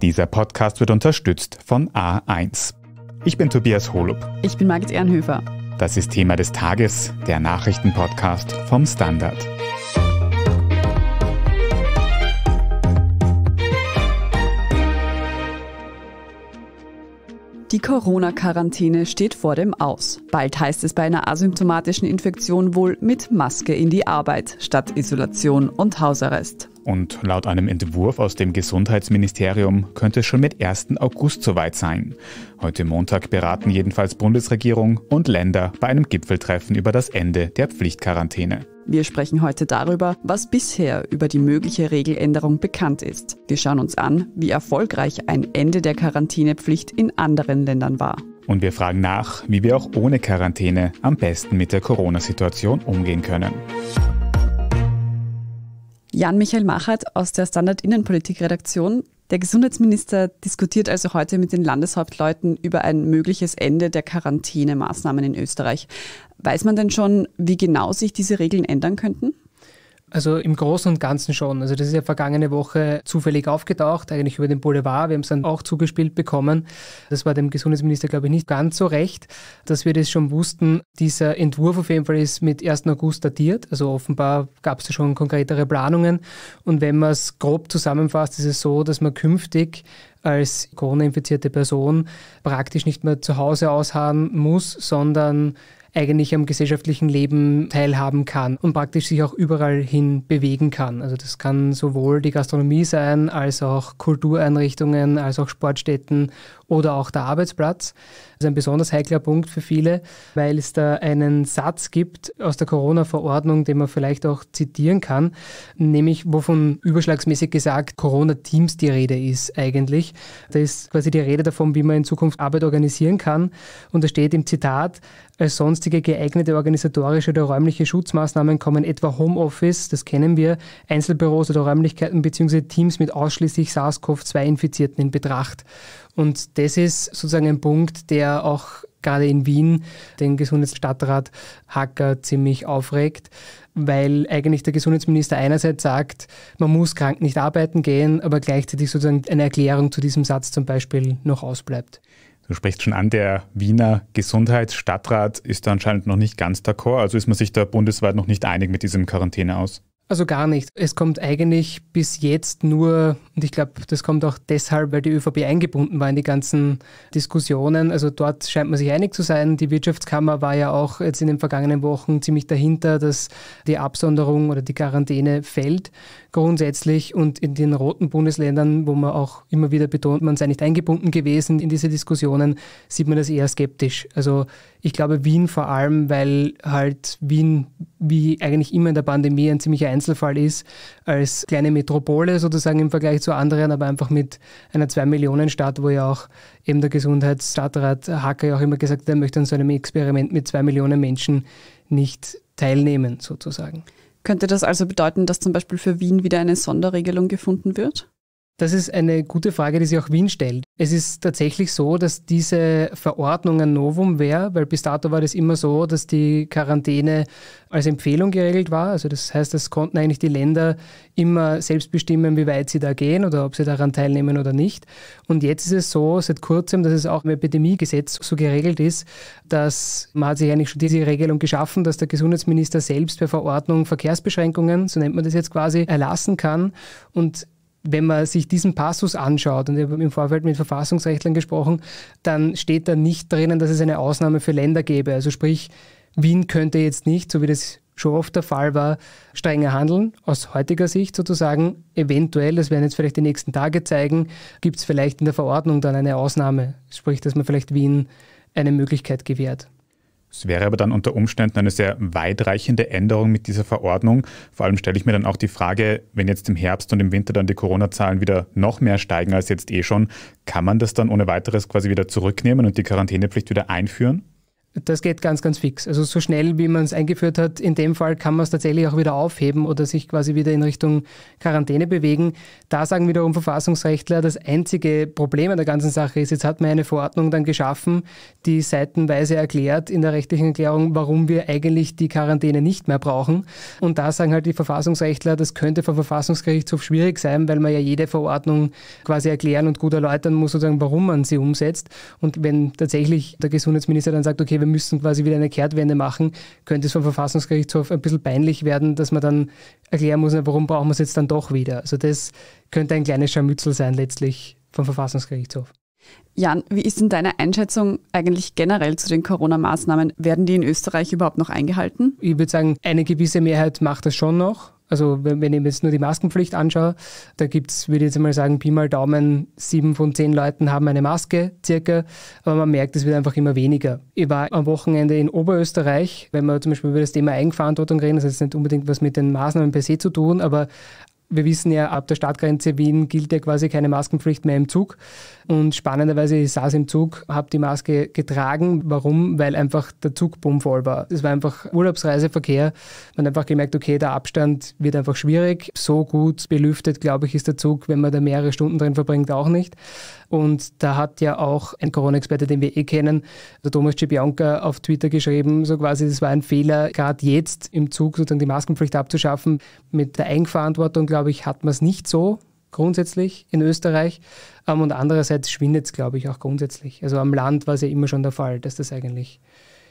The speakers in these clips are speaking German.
Dieser Podcast wird unterstützt von A1. Ich bin Tobias Holub. Ich bin Margit Ehrenhöfer. Das ist Thema des Tages, der Nachrichtenpodcast vom Standard. Die Corona-Quarantäne steht vor dem Aus. Bald heißt es bei einer asymptomatischen Infektion wohl mit Maske in die Arbeit statt Isolation und Hausarrest. Und laut einem Entwurf aus dem Gesundheitsministerium könnte es schon mit 1. August soweit sein. Heute Montag beraten jedenfalls Bundesregierung und Länder bei einem Gipfeltreffen über das Ende der Pflichtquarantäne. Wir sprechen heute darüber, was bisher über die mögliche Regeländerung bekannt ist. Wir schauen uns an, wie erfolgreich ein Ende der Quarantänepflicht in anderen Ländern war. Und wir fragen nach, wie wir auch ohne Quarantäne am besten mit der Corona-Situation umgehen können. Jan-Michael Machert aus der Standard Innenpolitik-Redaktion. Der Gesundheitsminister diskutiert also heute mit den Landeshauptleuten über ein mögliches Ende der Quarantänemaßnahmen in Österreich. Weiß man denn schon, wie genau sich diese Regeln ändern könnten? Also im Großen und Ganzen schon. Also das ist ja vergangene Woche zufällig aufgetaucht, eigentlich über den Boulevard. Wir haben es dann auch zugespielt bekommen. Das war dem Gesundheitsminister, glaube ich, nicht ganz so recht, dass wir das schon wussten. Dieser Entwurf auf jeden Fall ist mit 1. August datiert. Also offenbar gab es da schon konkretere Planungen. Und wenn man es grob zusammenfasst, ist es so, dass man künftig als Corona-infizierte Person praktisch nicht mehr zu Hause ausharren muss, sondern eigentlich am gesellschaftlichen Leben teilhaben kann und praktisch sich auch überall hin bewegen kann. Also das kann sowohl die Gastronomie sein, als auch Kultureinrichtungen, als auch Sportstätten oder auch der Arbeitsplatz. Das ist ein besonders heikler Punkt für viele, weil es da einen Satz gibt aus der Corona-Verordnung, den man vielleicht auch zitieren kann, nämlich wovon überschlagsmäßig gesagt Corona-Teams die Rede ist eigentlich. Da ist quasi die Rede davon, wie man in Zukunft Arbeit organisieren kann. Und da steht im Zitat, als sonstige geeignete organisatorische oder räumliche Schutzmaßnahmen kommen etwa Homeoffice, das kennen wir, Einzelbüros oder Räumlichkeiten bzw. Teams mit ausschließlich SARS-CoV-2-Infizierten in Betracht. Und das ist sozusagen ein Punkt, der auch gerade in Wien den Gesundheitsstadtrat Hacker ziemlich aufregt, weil eigentlich der Gesundheitsminister einerseits sagt, man muss krank nicht arbeiten gehen, aber gleichzeitig sozusagen eine Erklärung zu diesem Satz zum Beispiel noch ausbleibt. Du sprichst schon an, der Wiener Gesundheitsstadtrat ist da anscheinend noch nicht ganz d'accord, also ist man sich da bundesweit noch nicht einig mit diesem Quarantäne aus. Also gar nicht. Es kommt eigentlich bis jetzt nur, und ich glaube, das kommt auch deshalb, weil die ÖVP eingebunden war in die ganzen Diskussionen. Also dort scheint man sich einig zu sein. Die Wirtschaftskammer war ja auch jetzt in den vergangenen Wochen ziemlich dahinter, dass die Absonderung oder die Quarantäne fällt grundsätzlich und in den roten Bundesländern, wo man auch immer wieder betont, man sei nicht eingebunden gewesen in diese Diskussionen, sieht man das eher skeptisch. Also ich glaube Wien vor allem, weil halt Wien wie eigentlich immer in der Pandemie ein ziemlicher Einzelfall ist, als kleine Metropole sozusagen im Vergleich zu anderen, aber einfach mit einer zwei millionen stadt wo ja auch eben der Gesundheitsstadtrat Hacker ja auch immer gesagt hat, er möchte an so einem Experiment mit zwei Millionen Menschen nicht teilnehmen sozusagen. Könnte das also bedeuten, dass zum Beispiel für Wien wieder eine Sonderregelung gefunden wird? Das ist eine gute Frage, die sich auch Wien stellt. Es ist tatsächlich so, dass diese Verordnung ein Novum wäre, weil bis dato war das immer so, dass die Quarantäne als Empfehlung geregelt war. Also das heißt, das konnten eigentlich die Länder immer selbst bestimmen, wie weit sie da gehen oder ob sie daran teilnehmen oder nicht. Und jetzt ist es so, seit kurzem, dass es auch im Epidemiegesetz so geregelt ist, dass man hat sich eigentlich schon diese Regelung geschaffen, dass der Gesundheitsminister selbst per Verordnung Verkehrsbeschränkungen, so nennt man das jetzt quasi, erlassen kann. Und wenn man sich diesen Passus anschaut, und ich habe im Vorfeld mit Verfassungsrechtlern gesprochen, dann steht da nicht drinnen, dass es eine Ausnahme für Länder gäbe. Also sprich, Wien könnte jetzt nicht, so wie das schon oft der Fall war, strenger handeln, aus heutiger Sicht sozusagen. Eventuell, das werden jetzt vielleicht die nächsten Tage zeigen, gibt es vielleicht in der Verordnung dann eine Ausnahme, sprich, dass man vielleicht Wien eine Möglichkeit gewährt. Es wäre aber dann unter Umständen eine sehr weitreichende Änderung mit dieser Verordnung. Vor allem stelle ich mir dann auch die Frage, wenn jetzt im Herbst und im Winter dann die Corona-Zahlen wieder noch mehr steigen als jetzt eh schon, kann man das dann ohne weiteres quasi wieder zurücknehmen und die Quarantänepflicht wieder einführen? Das geht ganz, ganz fix. Also so schnell, wie man es eingeführt hat, in dem Fall kann man es tatsächlich auch wieder aufheben oder sich quasi wieder in Richtung Quarantäne bewegen. Da sagen wiederum Verfassungsrechtler, das einzige Problem an der ganzen Sache ist, jetzt hat man eine Verordnung dann geschaffen, die seitenweise erklärt in der rechtlichen Erklärung, warum wir eigentlich die Quarantäne nicht mehr brauchen. Und da sagen halt die Verfassungsrechtler, das könnte vom Verfassungsgerichtshof schwierig sein, weil man ja jede Verordnung quasi erklären und gut erläutern muss, sozusagen, warum man sie umsetzt. Und wenn tatsächlich der Gesundheitsminister dann sagt, okay, okay, wir müssen quasi wieder eine Kehrtwende machen, könnte es vom Verfassungsgerichtshof ein bisschen peinlich werden, dass man dann erklären muss, warum brauchen wir es jetzt dann doch wieder. Also das könnte ein kleines Scharmützel sein letztlich vom Verfassungsgerichtshof. Jan, wie ist denn deine Einschätzung eigentlich generell zu den Corona-Maßnahmen? Werden die in Österreich überhaupt noch eingehalten? Ich würde sagen, eine gewisse Mehrheit macht das schon noch. Also wenn, wenn ich mir jetzt nur die Maskenpflicht anschaue, da gibt es, würde ich jetzt mal sagen, Pi mal Daumen, sieben von zehn Leuten haben eine Maske circa, aber man merkt, es wird einfach immer weniger. Ich war am Wochenende in Oberösterreich, wenn wir zum Beispiel über das Thema Eigenverantwortung reden, das hat jetzt nicht unbedingt was mit den Maßnahmen per se zu tun, aber wir wissen ja, ab der Stadtgrenze Wien gilt ja quasi keine Maskenpflicht mehr im Zug. Und spannenderweise, ich saß im Zug, habe die Maske getragen. Warum? Weil einfach der Zug bummvoll war. Es war einfach Urlaubsreiseverkehr. Man hat einfach gemerkt, okay, der Abstand wird einfach schwierig. So gut belüftet, glaube ich, ist der Zug, wenn man da mehrere Stunden drin verbringt, auch nicht. Und da hat ja auch ein Corona-Experte, den wir eh kennen, der Thomas Cibianca, auf Twitter geschrieben, so quasi, das war ein Fehler, gerade jetzt im Zug sozusagen die Maskenpflicht abzuschaffen, mit der Eigenverantwortung, glaube glaube ich, hat man es nicht so grundsätzlich in Österreich. Ähm, und andererseits schwindet es, glaube ich, auch grundsätzlich. Also am Land war es ja immer schon der Fall, dass das eigentlich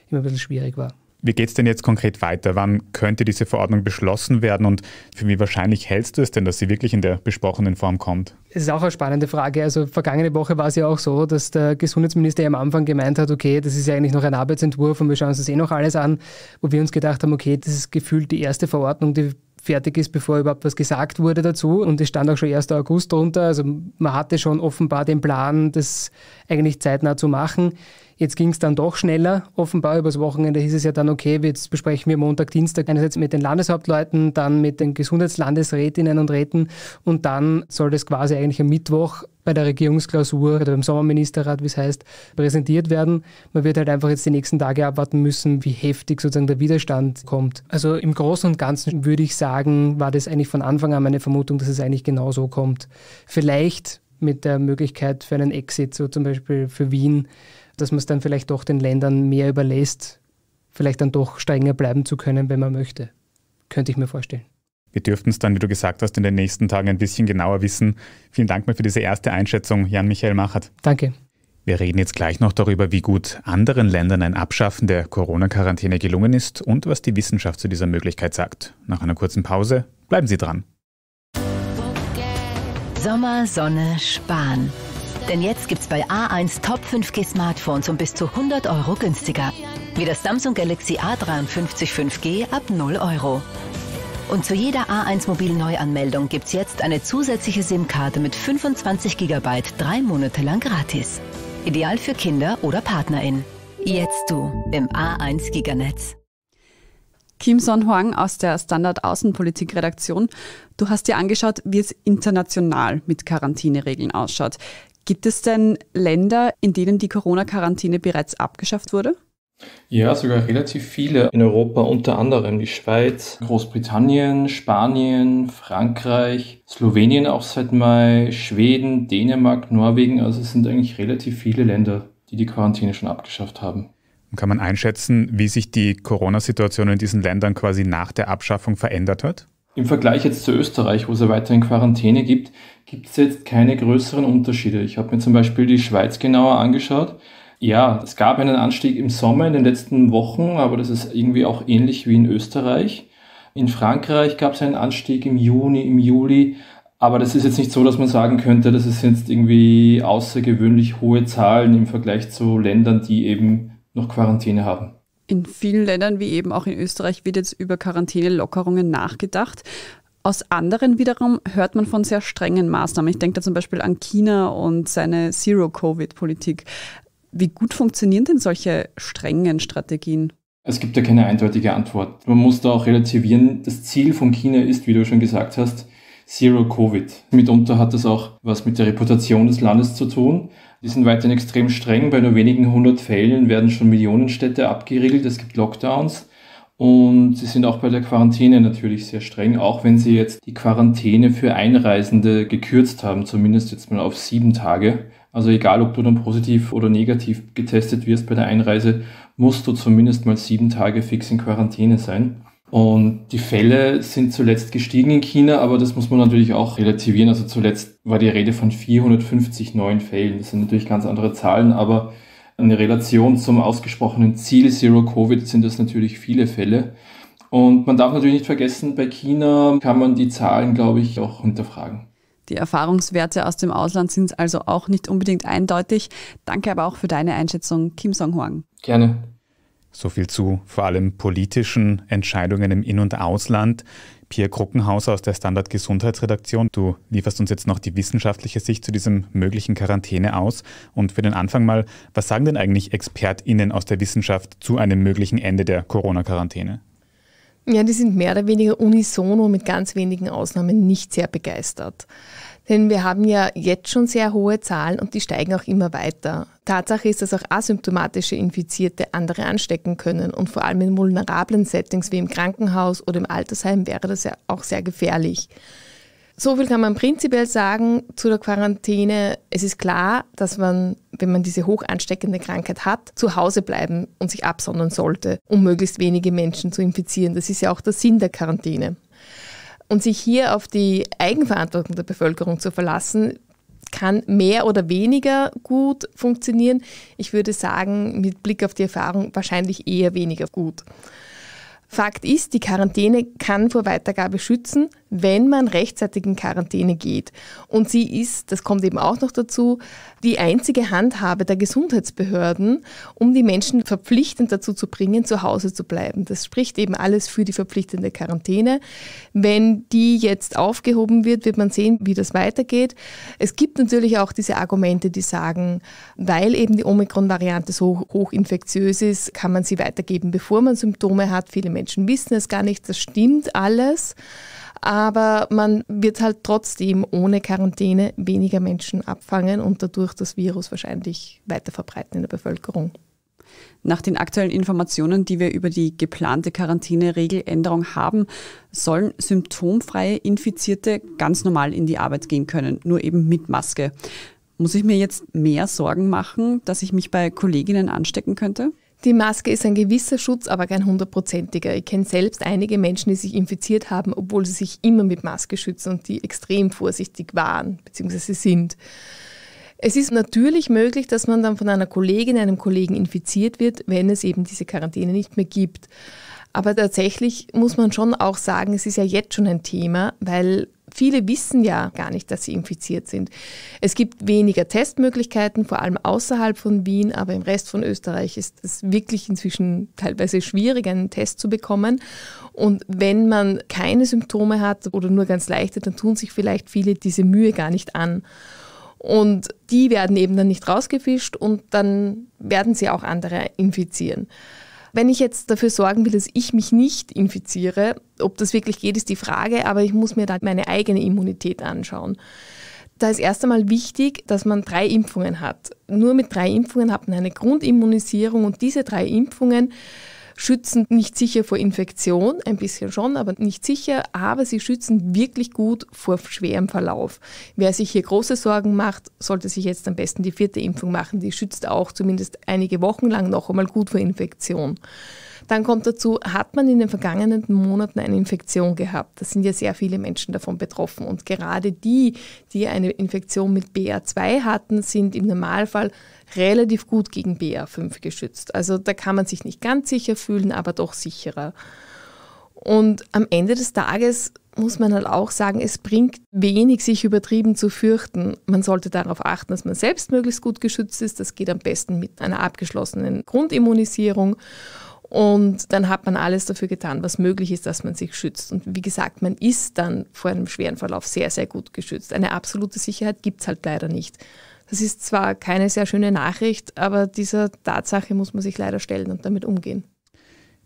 immer ein bisschen schwierig war. Wie geht es denn jetzt konkret weiter? Wann könnte diese Verordnung beschlossen werden und für wie wahrscheinlich hältst du es denn, dass sie wirklich in der besprochenen Form kommt? Es ist auch eine spannende Frage. Also vergangene Woche war es ja auch so, dass der Gesundheitsminister am Anfang gemeint hat, okay, das ist ja eigentlich noch ein Arbeitsentwurf und wir schauen uns das eh noch alles an, wo wir uns gedacht haben, okay, das ist gefühlt die erste Verordnung, die fertig ist, bevor überhaupt was gesagt wurde dazu. Und es stand auch schon 1. August drunter. Also man hatte schon offenbar den Plan, das eigentlich zeitnah zu machen. Jetzt ging es dann doch schneller, offenbar übers Wochenende hieß es ja dann, okay, jetzt besprechen wir Montag, Dienstag einerseits mit den Landeshauptleuten, dann mit den Gesundheitslandesrätinnen und Räten und dann soll das quasi eigentlich am Mittwoch bei der Regierungsklausur oder beim Sommerministerrat, wie es heißt, präsentiert werden. Man wird halt einfach jetzt die nächsten Tage abwarten müssen, wie heftig sozusagen der Widerstand kommt. Also im Großen und Ganzen würde ich sagen, war das eigentlich von Anfang an meine Vermutung, dass es eigentlich genau so kommt. Vielleicht mit der Möglichkeit für einen Exit, so zum Beispiel für Wien, dass man es dann vielleicht doch den Ländern mehr überlässt, vielleicht dann doch strenger bleiben zu können, wenn man möchte. Könnte ich mir vorstellen. Wir dürften es dann, wie du gesagt hast, in den nächsten Tagen ein bisschen genauer wissen. Vielen Dank mal für diese erste Einschätzung, Jan-Michael Machert. Danke. Wir reden jetzt gleich noch darüber, wie gut anderen Ländern ein Abschaffen der Corona-Quarantäne gelungen ist und was die Wissenschaft zu dieser Möglichkeit sagt. Nach einer kurzen Pause bleiben Sie dran. Sommer, Sonne, Spahn. Denn jetzt gibt's bei A1 Top 5G Smartphones um bis zu 100 Euro günstiger. Wie das Samsung Galaxy A53 5G ab 0 Euro. Und zu jeder A1 Mobil Neuanmeldung gibt's jetzt eine zusätzliche SIM-Karte mit 25 GB drei Monate lang gratis. Ideal für Kinder oder PartnerInnen. Jetzt du im A1 Giganetz. Kim Son Huang aus der Standard Außenpolitik Redaktion. Du hast dir angeschaut, wie es international mit Quarantäneregeln ausschaut. Gibt es denn Länder, in denen die Corona-Quarantäne bereits abgeschafft wurde? Ja, sogar relativ viele in Europa, unter anderem die Schweiz, Großbritannien, Spanien, Frankreich, Slowenien auch seit Mai, Schweden, Dänemark, Norwegen. Also es sind eigentlich relativ viele Länder, die die Quarantäne schon abgeschafft haben. Kann man einschätzen, wie sich die Corona-Situation in diesen Ländern quasi nach der Abschaffung verändert hat? Im Vergleich jetzt zu Österreich, wo es ja weiterhin Quarantäne gibt, gibt es jetzt keine größeren Unterschiede. Ich habe mir zum Beispiel die Schweiz genauer angeschaut. Ja, es gab einen Anstieg im Sommer in den letzten Wochen, aber das ist irgendwie auch ähnlich wie in Österreich. In Frankreich gab es einen Anstieg im Juni, im Juli, aber das ist jetzt nicht so, dass man sagen könnte, das ist jetzt irgendwie außergewöhnlich hohe Zahlen im Vergleich zu Ländern, die eben noch Quarantäne haben. In vielen Ländern, wie eben auch in Österreich, wird jetzt über Quarantänelockerungen nachgedacht. Aus anderen wiederum hört man von sehr strengen Maßnahmen. Ich denke da zum Beispiel an China und seine Zero-Covid-Politik. Wie gut funktionieren denn solche strengen Strategien? Es gibt da keine eindeutige Antwort. Man muss da auch relativieren. Das Ziel von China ist, wie du schon gesagt hast, Zero Covid. Mitunter hat das auch was mit der Reputation des Landes zu tun. Die sind weiterhin extrem streng. Bei nur wenigen hundert Fällen werden schon Millionenstädte abgeriegelt. Es gibt Lockdowns. Und sie sind auch bei der Quarantäne natürlich sehr streng, auch wenn sie jetzt die Quarantäne für Einreisende gekürzt haben, zumindest jetzt mal auf sieben Tage. Also egal, ob du dann positiv oder negativ getestet wirst bei der Einreise, musst du zumindest mal sieben Tage fix in Quarantäne sein. Und die Fälle sind zuletzt gestiegen in China, aber das muss man natürlich auch relativieren. Also zuletzt war die Rede von 450 neuen Fällen. Das sind natürlich ganz andere Zahlen, aber in Relation zum ausgesprochenen Ziel Zero Covid sind das natürlich viele Fälle. Und man darf natürlich nicht vergessen, bei China kann man die Zahlen, glaube ich, auch hinterfragen. Die Erfahrungswerte aus dem Ausland sind also auch nicht unbedingt eindeutig. Danke aber auch für deine Einschätzung, Kim Song-Huang. Gerne. So viel zu vor allem politischen Entscheidungen im In- und Ausland. Pierre Kruckenhaus aus der Standard Gesundheitsredaktion, du lieferst uns jetzt noch die wissenschaftliche Sicht zu diesem möglichen Quarantäne aus. Und für den Anfang mal, was sagen denn eigentlich ExpertInnen aus der Wissenschaft zu einem möglichen Ende der Corona-Quarantäne? Ja, die sind mehr oder weniger unisono mit ganz wenigen Ausnahmen nicht sehr begeistert. Denn wir haben ja jetzt schon sehr hohe Zahlen und die steigen auch immer weiter. Tatsache ist, dass auch asymptomatische Infizierte andere anstecken können und vor allem in vulnerablen Settings wie im Krankenhaus oder im Altersheim wäre das ja auch sehr gefährlich. So viel kann man prinzipiell sagen zu der Quarantäne. Es ist klar, dass man, wenn man diese hoch ansteckende Krankheit hat, zu Hause bleiben und sich absondern sollte, um möglichst wenige Menschen zu infizieren. Das ist ja auch der Sinn der Quarantäne. Und sich hier auf die Eigenverantwortung der Bevölkerung zu verlassen, kann mehr oder weniger gut funktionieren. Ich würde sagen, mit Blick auf die Erfahrung wahrscheinlich eher weniger gut. Fakt ist, die Quarantäne kann vor Weitergabe schützen, wenn man rechtzeitig in Quarantäne geht. Und sie ist, das kommt eben auch noch dazu, die einzige Handhabe der Gesundheitsbehörden, um die Menschen verpflichtend dazu zu bringen, zu Hause zu bleiben. Das spricht eben alles für die verpflichtende Quarantäne. Wenn die jetzt aufgehoben wird, wird man sehen, wie das weitergeht. Es gibt natürlich auch diese Argumente, die sagen, weil eben die Omikron-Variante so hochinfektiös ist, kann man sie weitergeben, bevor man Symptome hat. Viele Menschen wissen es gar nicht, das stimmt alles. Aber man wird halt trotzdem ohne Quarantäne weniger Menschen abfangen und dadurch das Virus wahrscheinlich weiter verbreiten in der Bevölkerung. Nach den aktuellen Informationen, die wir über die geplante Quarantäneregeländerung haben, sollen symptomfreie Infizierte ganz normal in die Arbeit gehen können, nur eben mit Maske. Muss ich mir jetzt mehr Sorgen machen, dass ich mich bei Kolleginnen anstecken könnte? Die Maske ist ein gewisser Schutz, aber kein hundertprozentiger. Ich kenne selbst einige Menschen, die sich infiziert haben, obwohl sie sich immer mit Maske schützen und die extrem vorsichtig waren bzw. sind. Es ist natürlich möglich, dass man dann von einer Kollegin, einem Kollegen infiziert wird, wenn es eben diese Quarantäne nicht mehr gibt. Aber tatsächlich muss man schon auch sagen, es ist ja jetzt schon ein Thema, weil Viele wissen ja gar nicht, dass sie infiziert sind. Es gibt weniger Testmöglichkeiten, vor allem außerhalb von Wien, aber im Rest von Österreich ist es wirklich inzwischen teilweise schwierig, einen Test zu bekommen. Und wenn man keine Symptome hat oder nur ganz leichte, dann tun sich vielleicht viele diese Mühe gar nicht an. Und die werden eben dann nicht rausgefischt und dann werden sie auch andere infizieren. Wenn ich jetzt dafür sorgen will, dass ich mich nicht infiziere, ob das wirklich geht, ist die Frage, aber ich muss mir da meine eigene Immunität anschauen. Da ist erst einmal wichtig, dass man drei Impfungen hat. Nur mit drei Impfungen hat man eine Grundimmunisierung und diese drei Impfungen schützen nicht sicher vor Infektion, ein bisschen schon, aber nicht sicher, aber sie schützen wirklich gut vor schwerem Verlauf. Wer sich hier große Sorgen macht, sollte sich jetzt am besten die vierte Impfung machen. Die schützt auch zumindest einige Wochen lang noch einmal gut vor Infektion. Dann kommt dazu, hat man in den vergangenen Monaten eine Infektion gehabt? Da sind ja sehr viele Menschen davon betroffen. Und gerade die, die eine Infektion mit BA2 hatten, sind im Normalfall relativ gut gegen BA5 geschützt. Also da kann man sich nicht ganz sicher fühlen, aber doch sicherer. Und am Ende des Tages muss man halt auch sagen, es bringt wenig, sich übertrieben zu fürchten. Man sollte darauf achten, dass man selbst möglichst gut geschützt ist. Das geht am besten mit einer abgeschlossenen Grundimmunisierung. Und dann hat man alles dafür getan, was möglich ist, dass man sich schützt. Und wie gesagt, man ist dann vor einem schweren Verlauf sehr, sehr gut geschützt. Eine absolute Sicherheit gibt es halt leider nicht. Das ist zwar keine sehr schöne Nachricht, aber dieser Tatsache muss man sich leider stellen und damit umgehen.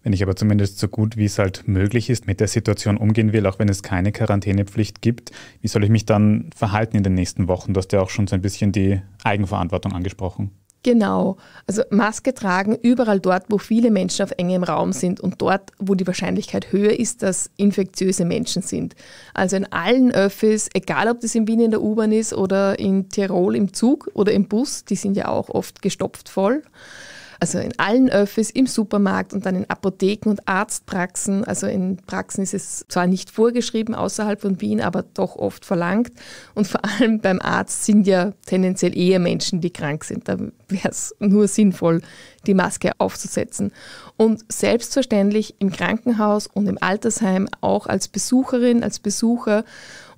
Wenn ich aber zumindest so gut wie es halt möglich ist mit der Situation umgehen will, auch wenn es keine Quarantänepflicht gibt, wie soll ich mich dann verhalten in den nächsten Wochen? Du hast ja auch schon so ein bisschen die Eigenverantwortung angesprochen. Genau. Also Maske tragen überall dort, wo viele Menschen auf engem Raum sind und dort, wo die Wahrscheinlichkeit höher ist, dass infektiöse Menschen sind. Also in allen Öffis, egal ob das in Wien in der U-Bahn ist oder in Tirol im Zug oder im Bus, die sind ja auch oft gestopft voll. Also in allen Öffis, im Supermarkt und dann in Apotheken und Arztpraxen. Also in Praxen ist es zwar nicht vorgeschrieben außerhalb von Wien, aber doch oft verlangt. Und vor allem beim Arzt sind ja tendenziell eher Menschen, die krank sind. Da wäre es nur sinnvoll, die Maske aufzusetzen. Und selbstverständlich im Krankenhaus und im Altersheim auch als Besucherin, als Besucher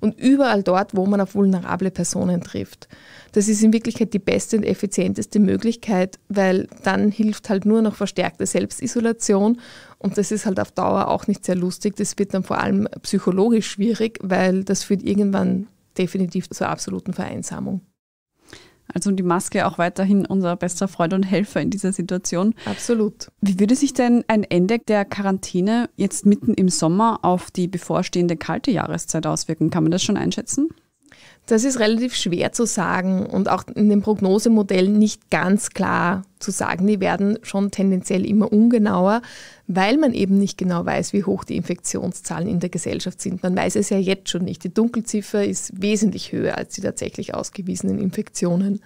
und überall dort, wo man auf vulnerable Personen trifft. Das ist in Wirklichkeit die beste und effizienteste Möglichkeit, weil dann hilft halt nur noch verstärkte Selbstisolation und das ist halt auf Dauer auch nicht sehr lustig. Das wird dann vor allem psychologisch schwierig, weil das führt irgendwann definitiv zur absoluten Vereinsamung. Also die Maske auch weiterhin unser bester Freund und Helfer in dieser Situation. Absolut. Wie würde sich denn ein Ende der Quarantäne jetzt mitten im Sommer auf die bevorstehende kalte Jahreszeit auswirken? Kann man das schon einschätzen? Das ist relativ schwer zu sagen und auch in den Prognosemodellen nicht ganz klar zu sagen. Die werden schon tendenziell immer ungenauer, weil man eben nicht genau weiß, wie hoch die Infektionszahlen in der Gesellschaft sind. Man weiß es ja jetzt schon nicht. Die Dunkelziffer ist wesentlich höher als die tatsächlich ausgewiesenen Infektionen.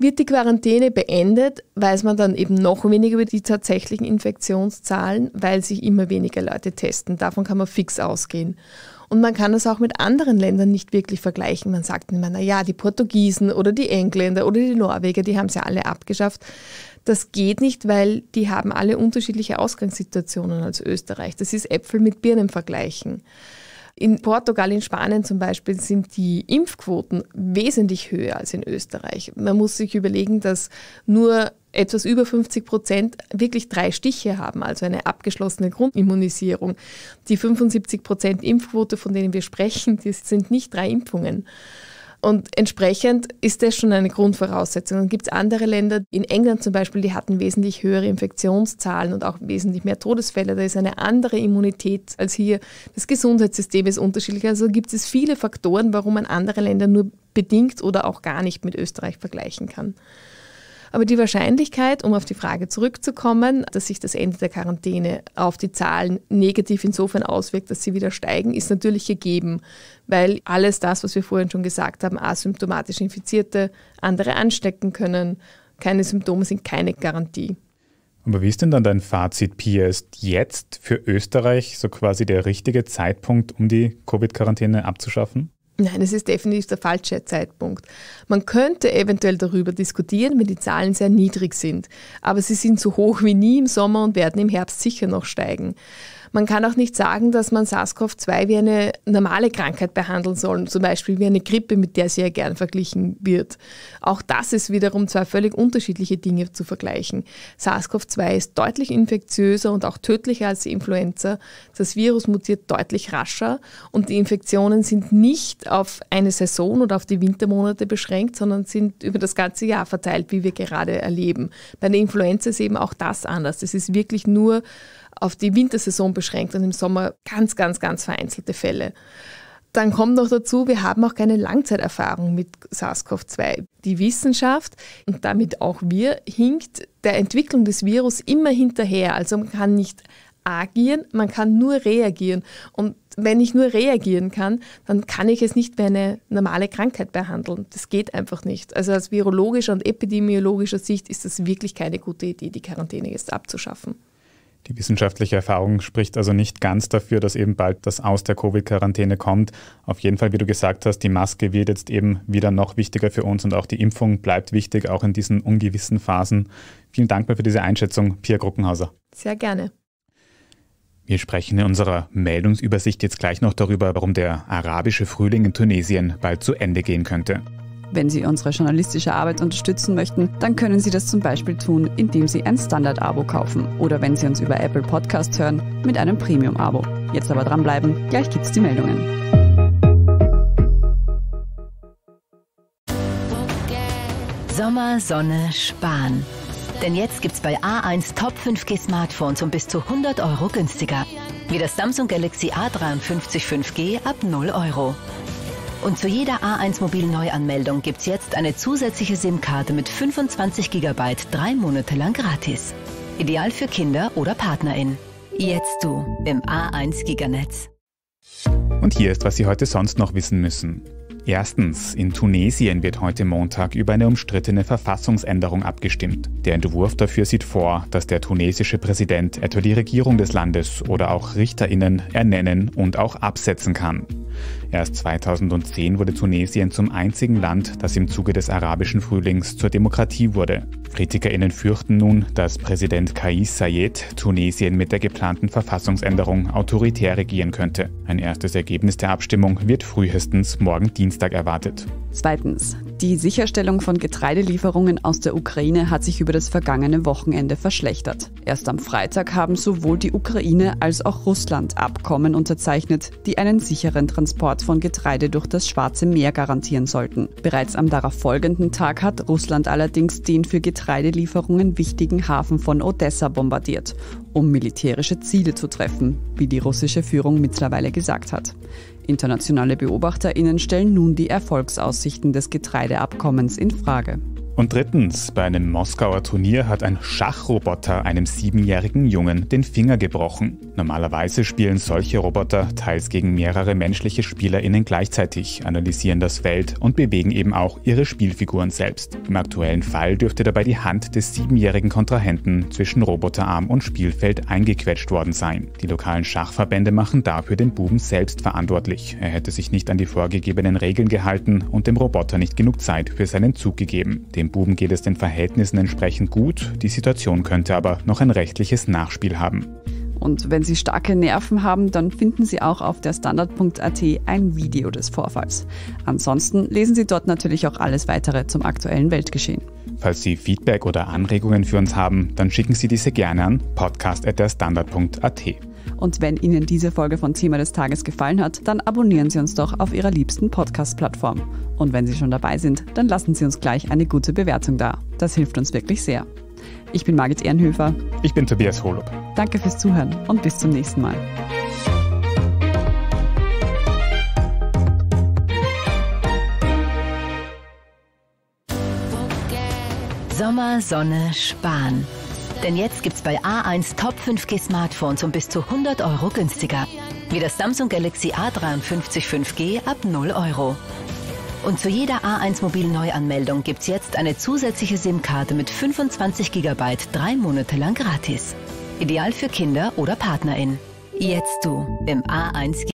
Wird die Quarantäne beendet, weiß man dann eben noch weniger über die tatsächlichen Infektionszahlen, weil sich immer weniger Leute testen. Davon kann man fix ausgehen. Und man kann das auch mit anderen Ländern nicht wirklich vergleichen. Man sagt immer, naja, die Portugiesen oder die Engländer oder die Norweger, die haben es ja alle abgeschafft. Das geht nicht, weil die haben alle unterschiedliche Ausgangssituationen als Österreich. Das ist Äpfel mit Birnen vergleichen. In Portugal, in Spanien zum Beispiel sind die Impfquoten wesentlich höher als in Österreich. Man muss sich überlegen, dass nur etwas über 50 Prozent wirklich drei Stiche haben, also eine abgeschlossene Grundimmunisierung. Die 75 Prozent Impfquote, von denen wir sprechen, die sind nicht drei Impfungen. Und entsprechend ist das schon eine Grundvoraussetzung. Dann gibt es andere Länder, in England zum Beispiel, die hatten wesentlich höhere Infektionszahlen und auch wesentlich mehr Todesfälle. Da ist eine andere Immunität als hier. Das Gesundheitssystem ist unterschiedlich. Also gibt es viele Faktoren, warum man andere Länder nur bedingt oder auch gar nicht mit Österreich vergleichen kann. Aber die Wahrscheinlichkeit, um auf die Frage zurückzukommen, dass sich das Ende der Quarantäne auf die Zahlen negativ insofern auswirkt, dass sie wieder steigen, ist natürlich gegeben, weil alles das, was wir vorhin schon gesagt haben, asymptomatisch Infizierte andere anstecken können. Keine Symptome sind keine Garantie. Aber wie ist denn dann dein Fazit, Pia? Ist jetzt für Österreich so quasi der richtige Zeitpunkt, um die Covid-Quarantäne abzuschaffen? Nein, es ist definitiv der falsche Zeitpunkt. Man könnte eventuell darüber diskutieren, wenn die Zahlen sehr niedrig sind, aber sie sind so hoch wie nie im Sommer und werden im Herbst sicher noch steigen. Man kann auch nicht sagen, dass man SARS-CoV-2 wie eine normale Krankheit behandeln soll, zum Beispiel wie eine Grippe, mit der sie ja gern verglichen wird. Auch das ist wiederum zwei völlig unterschiedliche Dinge zu vergleichen. SARS-CoV-2 ist deutlich infektiöser und auch tödlicher als die Influenza. Das Virus mutiert deutlich rascher und die Infektionen sind nicht auf eine Saison oder auf die Wintermonate beschränkt, sondern sind über das ganze Jahr verteilt, wie wir gerade erleben. Bei der Influenza ist eben auch das anders. Es ist wirklich nur auf die Wintersaison beschränkt und im Sommer ganz, ganz, ganz vereinzelte Fälle. Dann kommt noch dazu, wir haben auch keine Langzeiterfahrung mit SARS-CoV-2. Die Wissenschaft und damit auch wir hinkt der Entwicklung des Virus immer hinterher. Also man kann nicht agieren, man kann nur reagieren. Und wenn ich nur reagieren kann, dann kann ich es nicht wie eine normale Krankheit behandeln. Das geht einfach nicht. Also aus virologischer und epidemiologischer Sicht ist das wirklich keine gute Idee, die Quarantäne jetzt abzuschaffen. Die wissenschaftliche Erfahrung spricht also nicht ganz dafür, dass eben bald das Aus der Covid-Quarantäne kommt. Auf jeden Fall, wie du gesagt hast, die Maske wird jetzt eben wieder noch wichtiger für uns und auch die Impfung bleibt wichtig, auch in diesen ungewissen Phasen. Vielen Dank mal für diese Einschätzung, Pia Gruckenhauser. Sehr gerne. Wir sprechen in unserer Meldungsübersicht jetzt gleich noch darüber, warum der arabische Frühling in Tunesien bald zu Ende gehen könnte. Wenn Sie unsere journalistische Arbeit unterstützen möchten, dann können Sie das zum Beispiel tun, indem Sie ein Standard-Abo kaufen oder wenn Sie uns über Apple Podcast hören, mit einem Premium-Abo. Jetzt aber dranbleiben, gleich gibt's die Meldungen. Sommer, Sonne, Spahn. Denn jetzt gibt's bei A1 Top 5G Smartphones um bis zu 100 Euro günstiger. Wie das Samsung Galaxy A53 5G ab 0 Euro. Und zu jeder A1 Mobil Neuanmeldung gibt's jetzt eine zusätzliche SIM-Karte mit 25 GB drei Monate lang gratis. Ideal für Kinder oder PartnerInnen. Jetzt du im A1 Giganetz. Und hier ist, was Sie heute sonst noch wissen müssen. Erstens, in Tunesien wird heute Montag über eine umstrittene Verfassungsänderung abgestimmt. Der Entwurf dafür sieht vor, dass der tunesische Präsident etwa die Regierung des Landes oder auch Richterinnen ernennen und auch absetzen kann. Erst 2010 wurde Tunesien zum einzigen Land, das im Zuge des arabischen Frühlings zur Demokratie wurde. KritikerInnen fürchten nun, dass Präsident Kais Sayed Tunesien mit der geplanten Verfassungsänderung autoritär regieren könnte. Ein erstes Ergebnis der Abstimmung wird frühestens morgen Dienstag erwartet. Zweitens. Die Sicherstellung von Getreidelieferungen aus der Ukraine hat sich über das vergangene Wochenende verschlechtert. Erst am Freitag haben sowohl die Ukraine als auch Russland Abkommen unterzeichnet, die einen sicheren Transport von Getreide durch das Schwarze Meer garantieren sollten. Bereits am darauffolgenden Tag hat Russland allerdings den für Getreidelieferungen wichtigen Hafen von Odessa bombardiert, um militärische Ziele zu treffen, wie die russische Führung mittlerweile gesagt hat. Internationale BeobachterInnen stellen nun die Erfolgsaussichten des Getreideabkommens in Frage. Und drittens, bei einem Moskauer Turnier hat ein Schachroboter einem siebenjährigen Jungen den Finger gebrochen. Normalerweise spielen solche Roboter teils gegen mehrere menschliche SpielerInnen gleichzeitig, analysieren das Feld und bewegen eben auch ihre Spielfiguren selbst. Im aktuellen Fall dürfte dabei die Hand des siebenjährigen Kontrahenten zwischen Roboterarm und Spielfeld eingequetscht worden sein. Die lokalen Schachverbände machen dafür den Buben selbst verantwortlich. Er hätte sich nicht an die vorgegebenen Regeln gehalten und dem Roboter nicht genug Zeit für seinen Zug gegeben. Dem dem Buben geht es den Verhältnissen entsprechend gut, die Situation könnte aber noch ein rechtliches Nachspiel haben. Und wenn Sie starke Nerven haben, dann finden Sie auch auf der Standard.at ein Video des Vorfalls. Ansonsten lesen Sie dort natürlich auch alles weitere zum aktuellen Weltgeschehen. Falls Sie Feedback oder Anregungen für uns haben, dann schicken Sie diese gerne an podcast.at. Und wenn Ihnen diese Folge von Thema des Tages gefallen hat, dann abonnieren Sie uns doch auf Ihrer liebsten Podcast-Plattform. Und wenn Sie schon dabei sind, dann lassen Sie uns gleich eine gute Bewertung da. Das hilft uns wirklich sehr. Ich bin Margit Ehrenhöfer. Ich bin Tobias Holub. Danke fürs Zuhören und bis zum nächsten Mal. Sommer, Sonne, Spahn. Denn jetzt gibt's bei A1 Top 5G Smartphones um bis zu 100 Euro günstiger. Wie das Samsung Galaxy A53 5G ab 0 Euro. Und zu jeder A1 Mobil Neuanmeldung gibt's jetzt eine zusätzliche SIM-Karte mit 25 GB drei Monate lang gratis. Ideal für Kinder oder PartnerInnen. Jetzt du im A1